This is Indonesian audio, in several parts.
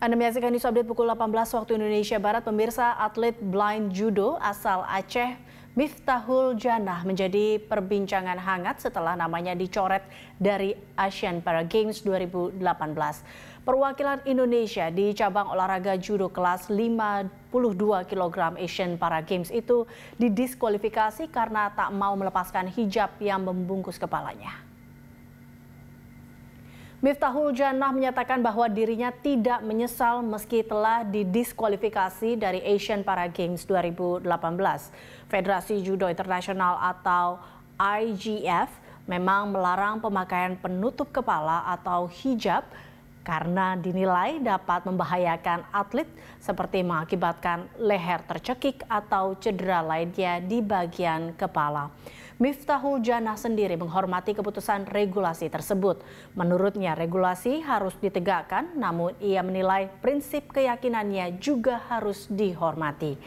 Anda menyaksikan news update pukul 18 waktu Indonesia Barat. Pemirsa atlet blind judo asal Aceh Miftahul Janah menjadi perbincangan hangat setelah namanya dicoret dari Asian Para Games 2018. Perwakilan Indonesia di cabang olahraga judo kelas 52 kg Asian Para Games itu didiskualifikasi karena tak mau melepaskan hijab yang membungkus kepalanya. Miftahul Jannah menyatakan bahwa dirinya tidak menyesal meski telah didiskualifikasi dari Asian Para Games 2018. Federasi Judo Internasional atau IGF memang melarang pemakaian penutup kepala atau hijab karena dinilai dapat membahayakan atlet seperti mengakibatkan leher tercekik atau cedera lainnya di bagian kepala. Miftahul Janah sendiri menghormati keputusan regulasi tersebut. Menurutnya regulasi harus ditegakkan namun ia menilai prinsip keyakinannya juga harus dihormati.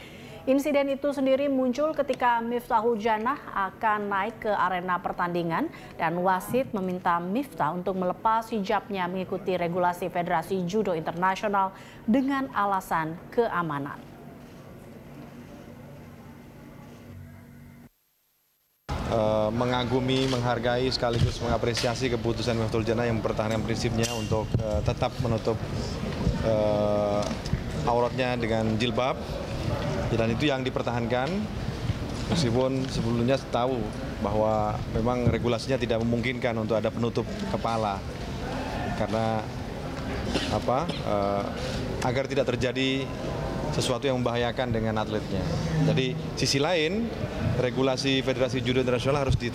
Insiden itu sendiri muncul ketika Miftahul Janah akan naik ke arena pertandingan dan wasit meminta Miftah untuk melepas hijabnya mengikuti regulasi Federasi Judo Internasional dengan alasan keamanan. Eh, mengagumi, menghargai sekaligus mengapresiasi keputusan Miftul Jannah yang mempertahankan prinsipnya untuk uh, tetap menutup uh, auratnya dengan jilbab dan itu yang dipertahankan meskipun sebelumnya tahu bahwa memang regulasinya tidak memungkinkan untuk ada penutup kepala karena apa uh, agar tidak terjadi sesuatu yang membahayakan dengan atletnya. Jadi sisi lain regulasi Federasi Judo Internasional harus diterapkan